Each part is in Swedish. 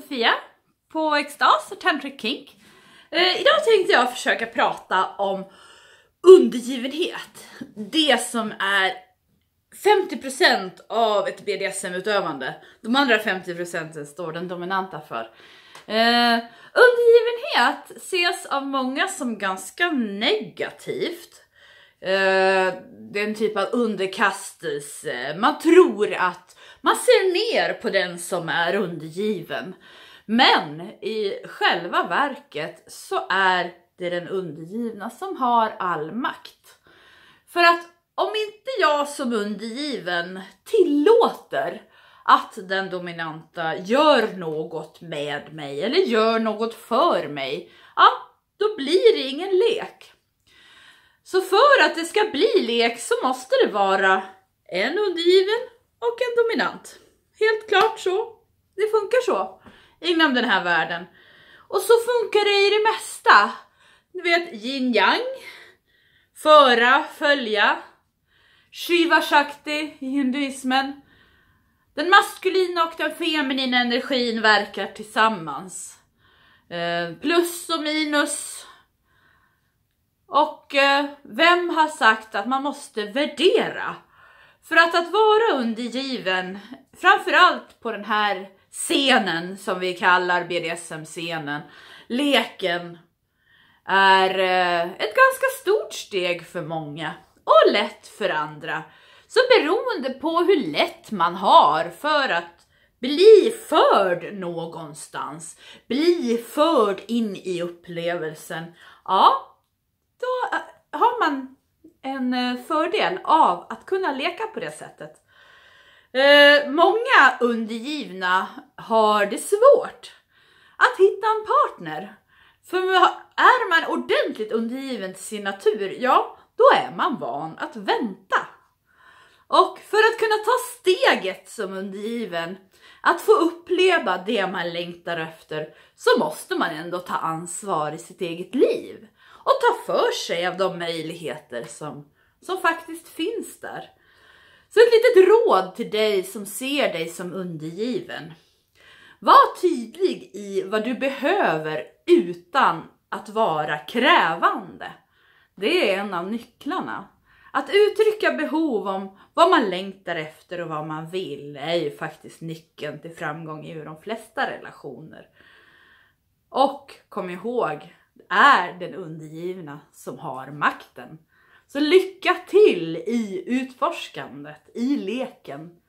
Sofia på Extas och Tantric Kink. Eh, idag tänkte jag försöka prata om undergivenhet. Det som är 50% av ett BDSM-utövande. De andra 50% står den dominanta för. Eh, undergivenhet ses av många som ganska negativt. Eh, det är en typ av underkastelse. Man tror att man ser ner på den som är undergiven. Men i själva verket så är det den undergivna som har all makt. För att om inte jag som undergiven tillåter att den dominanta gör något med mig eller gör något för mig, ja, då blir det ingen lek. Så för att det ska bli lek så måste det vara en undergiven och en dominant. Helt klart så. Det funkar så inom den här världen. Och så funkar det i det mesta. Du vet yin yang, föra, följa, shiva shakti i hinduismen. Den maskulina och den feminina energin verkar tillsammans. Eh, plus och minus. Och eh, vem har sagt att man måste värdera? För att att vara undergiven, framförallt på den här scenen som vi kallar BDSM-scenen, leken, är eh, ett ganska stort steg för många och lätt för andra. Så beroende på hur lätt man har för att bli förd någonstans, bli förd in i upplevelsen, ja, då eh, har man en eh, fördel av att kunna leka på det sättet. Eh, många undergivna har det svårt att hitta en partner. För är man ordentligt undergiven till sin natur, ja, då är man van att vänta. Och för att kunna ta steget som undergiven, att få uppleva det man längtar efter, så måste man ändå ta ansvar i sitt eget liv och ta för sig av de möjligheter som, som faktiskt finns där. Så ett litet råd till dig som ser dig som undergiven. Var tydlig i vad du behöver utan att vara krävande. Det är en av nycklarna. Att uttrycka behov om vad man längtar efter och vad man vill är ju faktiskt nyckeln till framgång i de flesta relationer. Och kom ihåg är den undergivna som har makten. Så lycka till i utforskandet, i leken.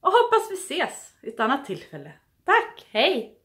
Och hoppas vi ses i ett annat tillfälle. Tack, hej!